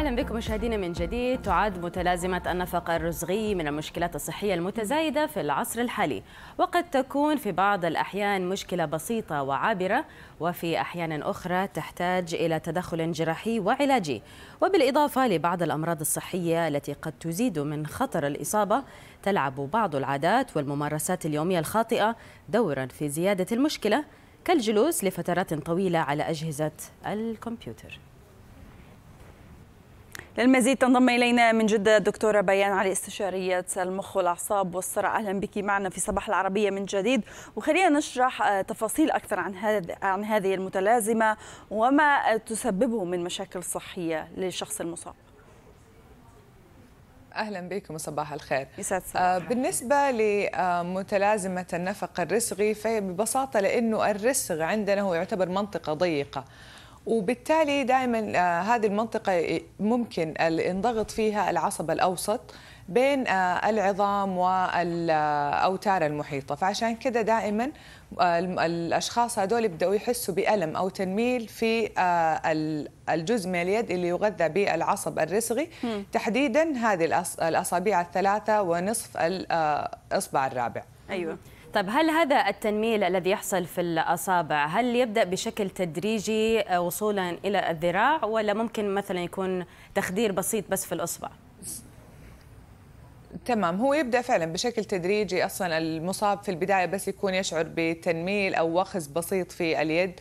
اهلا بكم مشاهدينا من جديد تعد متلازمه النفق الرزغي من المشكلات الصحيه المتزايده في العصر الحالي وقد تكون في بعض الاحيان مشكله بسيطه وعابره وفي احيان اخرى تحتاج الى تدخل جراحي وعلاجي وبالاضافه لبعض الامراض الصحيه التي قد تزيد من خطر الاصابه تلعب بعض العادات والممارسات اليوميه الخاطئه دورا في زياده المشكله كالجلوس لفترات طويله على اجهزه الكمبيوتر للمزيد تنضم الينا من جده الدكتوره بيان علي استشاريه المخ والاعصاب والصرع اهلا بك معنا في صباح العربيه من جديد وخلينا نشرح آه، تفاصيل اكثر عن هذا عن هذه المتلازمه وما تسببه من مشاكل صحيه للشخص المصاب. اهلا بكم وصباح الخير آه بالنسبه لمتلازمه النفق الرسغي فهي ببساطه لانه الرسغ عندنا هو يعتبر منطقه ضيقه وبالتالي دائما آه، هذه المنطقة ممكن ينضغط فيها العصب الأوسط بين آه، العظام والأوتار آه، المحيطة فعشان كده دائما الأشخاص هذول يبدأوا يحسوا بألم أو تنميل في الجزء من اليد اللي يغذى بالعصب الرسغي تحديدا هذه الأصابع الثلاثة ونصف الإصبع الرابع أيوة طيب هل هذا التنميل الذي يحصل في الأصابع هل يبدأ بشكل تدريجي آه، وصولا إلى الذراع ولا ممكن مثلا يكون تخدير بسيط بس في الأصبع؟ تمام هو يبدا فعلا بشكل تدريجي اصلا المصاب في البدايه بس يكون يشعر بتنميل او وخز بسيط في اليد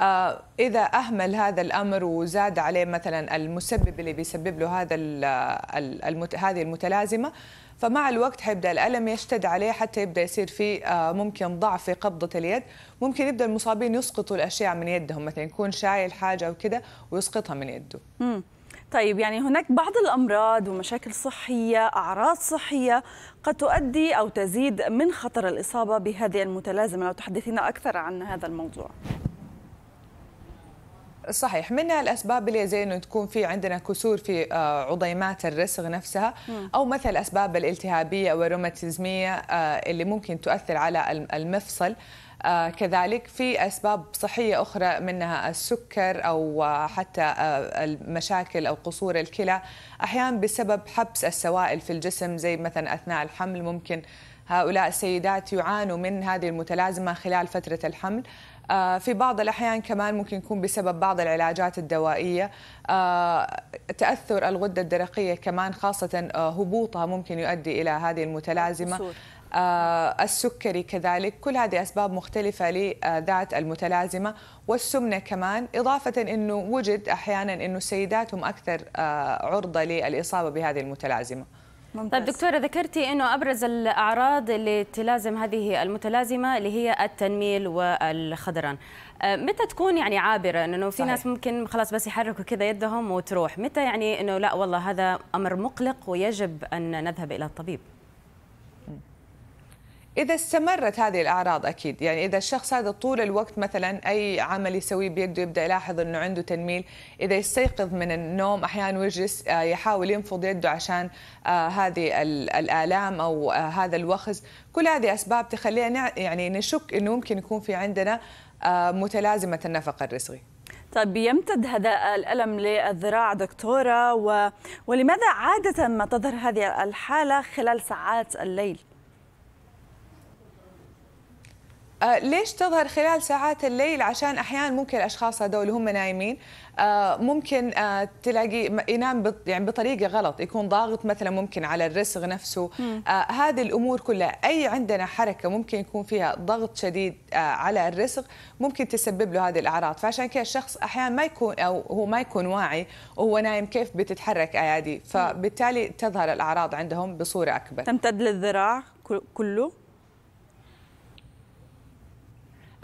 آه، إذا أهمل هذا الأمر وزاد عليه مثلا المسبب اللي بيسبب له هذا المت... هذه المتلازمة فمع الوقت حيبدا الالم يشتد عليه حتى يبدا يصير في آه، ممكن ضعف في قبضه اليد ممكن يبدا المصابين يسقطوا الاشياء من يدهم مثلا يكون شايل حاجه وكذا ويسقطها من يده مم. طيب يعني هناك بعض الامراض ومشاكل صحيه اعراض صحيه قد تؤدي او تزيد من خطر الاصابه بهذه المتلازمه لو تحدثينا اكثر عن هذا الموضوع صحيح منها الاسباب اللي زي انه تكون في عندنا كسور في آه، عضيمات الرسغ نفسها او مثل الاسباب الالتهابيه والروماتيزميه آه، اللي ممكن تؤثر على المفصل آه، كذلك في اسباب صحيه اخرى منها السكر او حتى المشاكل او قصور الكلى احيانا بسبب حبس السوائل في الجسم زي مثلا اثناء الحمل ممكن هؤلاء السيدات يعانوا من هذه المتلازمه خلال فتره الحمل آه، في بعض الأحيان كمان ممكن يكون بسبب بعض العلاجات الدوائية آه، تأثر الغدة الدرقية كمان خاصة آه، هبوطها ممكن يؤدي إلى هذه المتلازمة السكري كذلك كل هذه أسباب مختلفة لذات المتلازمة والسمنة كمان إضافة أنه وجد أحيانا أنه السيدات هم أكثر عرضة للإصابة بهذه المتلازمة ممتاز. طيب دكتورة ذكرتي أنه أبرز الأعراض اللي تلازم هذه المتلازمة اللي هي التنميل والخدران أه، متى تكون يعني عابرة أنه في ناس ممكن خلاص بس يحركوا كذا يدهم وتروح متى يعني أنه لا والله هذا أمر مقلق ويجب أن نذهب إلى الطبيب اذا استمرت هذه الاعراض اكيد يعني اذا الشخص هذا طول الوقت مثلا اي عمل يسويه بيده يبدا يلاحظ انه عنده تنميل اذا يستيقظ من النوم احيانا ويجلس آه، يحاول ينفض يده عشان آه، هذه الالام او آه، هذا الوخز كل هذه اسباب تخلينا يعني نشك انه ممكن يكون في عندنا متلازمه النفق الرسغي طيب يمتد هذا الألم للذراع دكتورة و... ولماذا عادة ما تظهر هذه الحالة خلال ساعات الليل؟ آه، ليش تظهر خلال ساعات الليل عشان احيانا ممكن الاشخاص هذول هم نايمين آه، ممكن آه، تلاقي ينام يعني بطريقه غلط يكون ضاغط مثلا ممكن على الرسغ نفسه هذه الامور كلها اي عندنا حركه ممكن يكون فيها ضغط شديد على الرسغ ممكن تسبب له هذه الاعراض فعشان كذا الشخص احيانا ما يكون او هو ما يكون واعي وهو نايم كيف بتتحرك ايادي فبالتالي تظهر الاعراض عندهم بصوره اكبر تمتد للذراع كله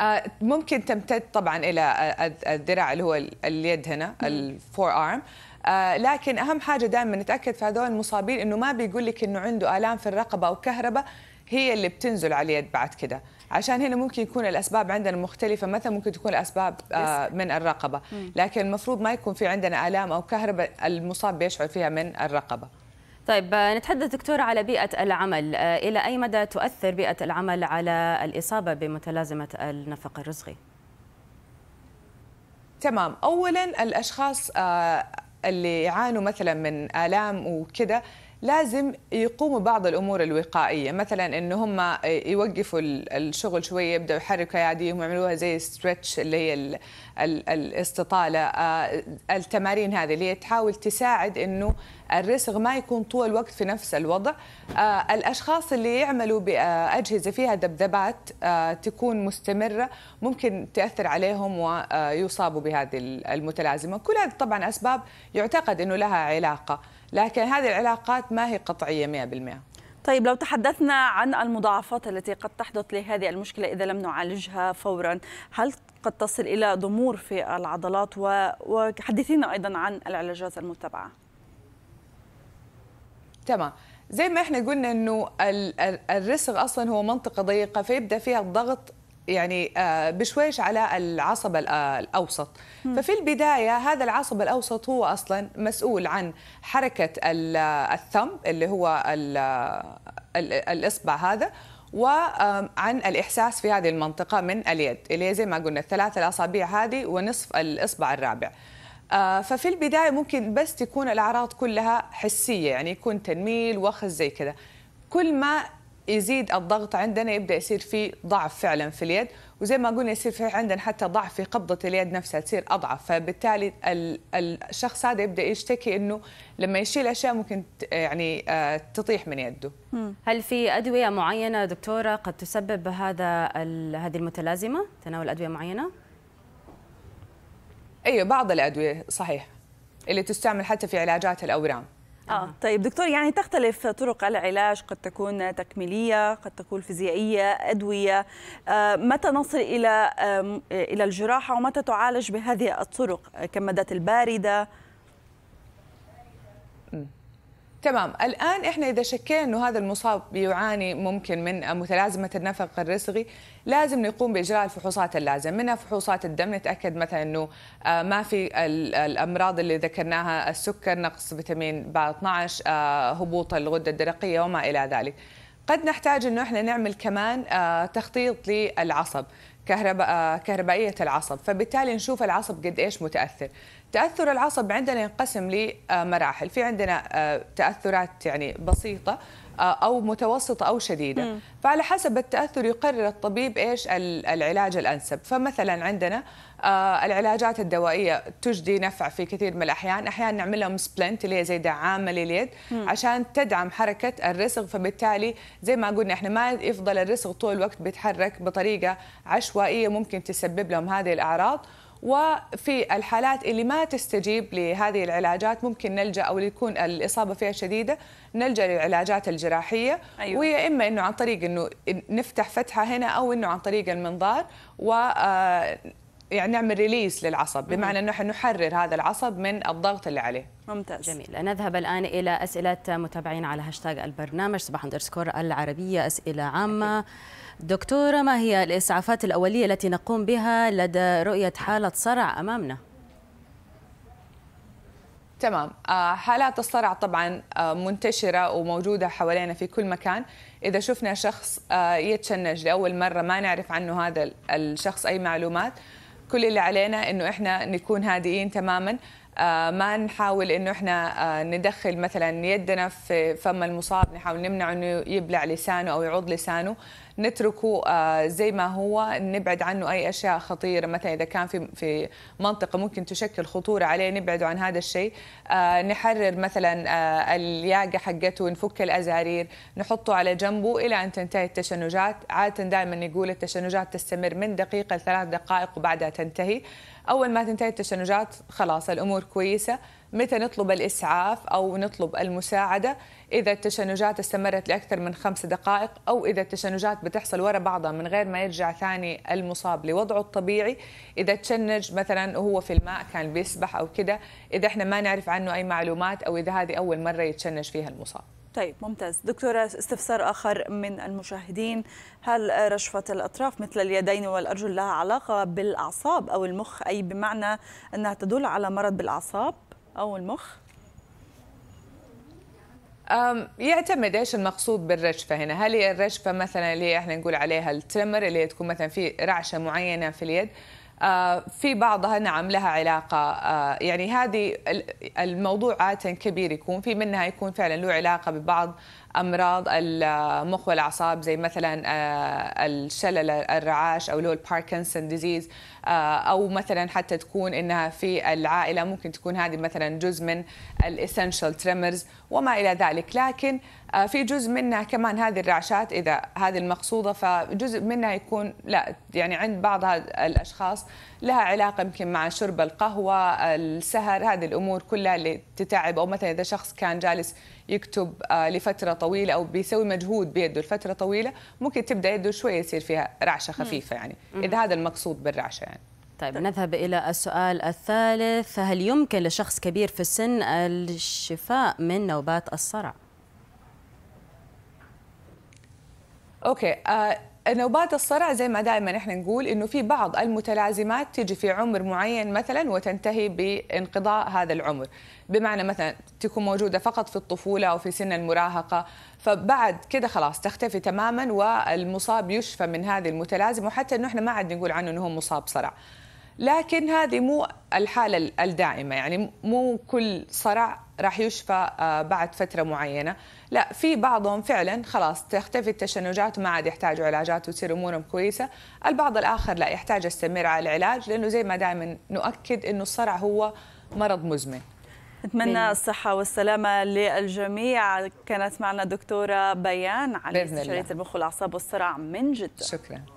آه، ممكن تمتد طبعا الى الذراع اللي هو اليد هنا الفور ارم آه، لكن اهم حاجه دائما نتاكد في هذول المصابين انه ما بيقول لك انه عنده الام في الرقبه او كهرباء هي اللي بتنزل على اليد بعد كده عشان هنا ممكن يكون الاسباب عندنا مختلفه مثلا ممكن تكون الاسباب آه، من الرقبه لكن المفروض ما يكون في عندنا الام او كهرباء المصاب بيشعر فيها من الرقبه طيب آه، نتحدث دكتور على بيئة العمل آه، إلى أي مدى تؤثر بيئة العمل على الإصابة بمتلازمة النفق الرزغي؟ تمام أولا الأشخاص آه، اللي يعانوا مثلا من آلام وكذا لازم يقوموا بعض الامور الوقائيه مثلا ان هم يوقفوا الشغل شويه يبداوا يحركوا اياديهم يعملوها زي ستريتش اللي هي الـ الـ الاستطاله التمارين هذه اللي هي تحاول تساعد انه الرسغ ما يكون طول الوقت في نفس الوضع آه، الأشخاص اللي يعملوا بأجهزة فيها دبدبات آه، تكون مستمرة ممكن تأثر عليهم ويصابوا بهذه المتلازمة كل هذه طبعا أسباب يعتقد أنه لها علاقة لكن هذه العلاقات ما هي قطعية 100% طيب لو تحدثنا عن المضاعفات التي قد تحدث لهذه المشكلة إذا لم نعالجها فورا هل قد تصل إلى ضمور في العضلات وحدثينا أيضا عن العلاجات المتبعة تمام زي ما احنا قلنا انه الرسغ اصلا هو منطقه ضيقه فيبدا فيها الضغط يعني آه، بشويش على العصب الاوسط ففي البدايه هذا العصب الاوسط هو اصلا مسؤول عن حركه الثم اللي هو الاصبع هذا وعن الاحساس في هذه المنطقه من اليد اللي زي ما قلنا الثلاثه الاصابع هذه ونصف الاصبع الرابع آه، ففي البدايه ممكن بس تكون الاعراض كلها حسيه يعني يكون تنميل وخز زي كذا كل ما يزيد الضغط عندنا يبدا يصير في ضعف فعلا في اليد وزي ما قلنا يصير في عندنا حتى ضعف في قبضه اليد نفسها تصير اضعف فبالتالي الشخص هذا يبدا يشتكي انه لما يشيل اشياء ممكن يعني آه، تطيح من يده هل في ادويه معينه دكتوره قد تسبب هذا هذه المتلازمه تناول ادويه معينه اي أيوة، بعض الادويه صحيح اللي تستعمل حتى في علاجات الاورام اه طيب دكتور يعني تختلف طرق العلاج قد تكون تكميليه قد تكون فيزيائيه ادويه آه، متى نصل الى آه، الى الجراحه ومتى تعالج بهذه الطرق كمادات البارده تمام الآن إحنا إذا شكينا أنه هذا المصاب يعاني ممكن من متلازمة النفق الرسغي لازم نقوم بإجراء الفحوصات اللازمه منها فحوصات الدم نتأكد مثلا أنه آه، ما في الأمراض اللي ذكرناها السكر نقص فيتامين ب 12 آه، هبوط الغدة الدرقية وما إلى ذلك قد نحتاج انه احنا نعمل كمان آه، تخطيط للعصب كهرباء كهربائيه العصب فبالتالي نشوف العصب قد ايش متاثر تاثر العصب عندنا ينقسم لمراحل في عندنا آه، تاثرات يعني بسيطه آه، او متوسطه او شديده مم. فعلى حسب التاثر يقرر الطبيب ايش العلاج الانسب فمثلا عندنا آه، العلاجات الدوائيه تجدي نفع في كثير من الاحيان احيانا نعمل لهم سبلنت اللي هي زي دعامه لليد عشان تدعم حركه الرسغ فبالتالي زي ما قلنا احنا ما يفضل الرسغ طول الوقت بيتحرك بطريقه عشوائيه ممكن تسبب لهم هذه الاعراض وفي الحالات اللي ما تستجيب لهذه العلاجات ممكن نلجا او يكون الاصابه فيها شديده نلجا للعلاجات الجراحيه أيوة. وهي اما انه عن طريق انه نفتح فتحه هنا او انه عن طريق المنظار و آه، يعني نعمل ريليس للعصب بمعنى انه نحرر هذا العصب من الضغط اللي عليه ممتاز جميل نذهب الآن إلى أسئلة متابعين على هاشتاج البرنامج صباح اندرسكور العربية أسئلة عامة أكيد. دكتورة ما هي الإسعافات الأولية التي نقوم بها لدى رؤية حالة صرع أمامنا؟ تمام آه، حالات الصرع طبعا آه، منتشرة وموجودة حوالينا في كل مكان إذا شفنا شخص آه، يتشنج لأول مرة ما نعرف عنه هذا الشخص أي معلومات كل اللي علينا أنه إحنا نكون هادئين تماما ما نحاول أنه إحنا ندخل مثلا يدنا في فم المصاب نحاول نمنع أنه يبلع لسانه أو يعض لسانه نتركه آه، زي ما هو نبعد عنه اي اشياء خطيره مثلا اذا كان في في منطقه ممكن تشكل خطوره عليه نبعده عن هذا الشيء آه، نحرر مثلا آه، الياقه حقته نفك الازارير نحطه على جنبه الى ان تنتهي التشنجات عاده دائما يقول التشنجات تستمر من دقيقه لثلاث دقائق وبعدها تنتهي اول ما تنتهي التشنجات خلاص الامور كويسه متى نطلب الإسعاف أو نطلب المساعدة إذا التشنجات استمرت لأكثر من خمس دقائق أو إذا التشنجات بتحصل وراء بعضها من غير ما يرجع ثاني المصاب لوضعه الطبيعي إذا تشنج مثلا وهو في الماء كان بيسبح أو كده إذا إحنا ما نعرف عنه أي معلومات أو إذا هذه أول مرة يتشنج فيها المصاب طيب ممتاز دكتورة استفسار آخر من المشاهدين هل رشفة الأطراف مثل اليدين والأرجل لها علاقة بالأعصاب أو المخ أي بمعنى أنها تدل على مرض بالأعصاب او المخ يعتمد ايش المقصود بالرجفه هنا هل هي الرجفه مثلا اللي احنا نقول عليها التريمر اللي تكون مثلا في رعشه معينه في اليد أه، في بعضها نعم لها علاقة أه، يعني هذه الموضوع عادة كبير يكون في منها يكون فعلا له علاقة ببعض امراض المخ والاعصاب زي مثلا آه، الشلل الرعاش او اللي هو الباركنسون آه، ديزيز او مثلا حتى تكون انها في العائله ممكن تكون هذه مثلا جزء من الاسنشال تريمرز وما الى ذلك لكن آه، في جزء منها كمان هذه الرعشات اذا هذه المقصوده فجزء منها يكون لا يعني عند بعض الاشخاص لها علاقه يمكن مع شرب القهوه السهر هذه الامور كلها اللي تتعب او مثلا اذا شخص كان جالس يكتب آه، لفتره طويله او بيسوي مجهود بيده لفتره طويله ممكن تبدا يده شويه يصير فيها رعشه خفيفه يعني اذا هذا المقصود بالرعشه يعني طيب نذهب إلى السؤال الثالث هل يمكن لشخص كبير في السن الشفاء من نوبات الصرع؟ أوكي آه نوبات الصرع زي ما دائما احنا نقول انه في بعض المتلازمات تيجي في عمر معين مثلا وتنتهي بانقضاء هذا العمر بمعنى مثلا تكون موجوده فقط في الطفوله او في سن المراهقه فبعد كده خلاص تختفي تماما والمصاب يشفى من هذه المتلازمه وحتى انه احنا ما عاد نقول عنه انه هو مصاب صرع لكن هذه مو الحالة الدائمة يعني مو كل صرع راح يشفى آه، بعد فترة معينة لا في بعضهم فعلا خلاص تختفي التشنجات وما عاد يحتاجوا علاجات وتصير أمورهم كويسة البعض الآخر لا يحتاج يستمر على العلاج لأنه زي ما دائما نؤكد أنه الصرع هو مرض مزمن نتمنى الصحة والسلامة للجميع كانت معنا دكتورة بيان علي استشارية المخ والأعصاب والصرع من جدة شكرا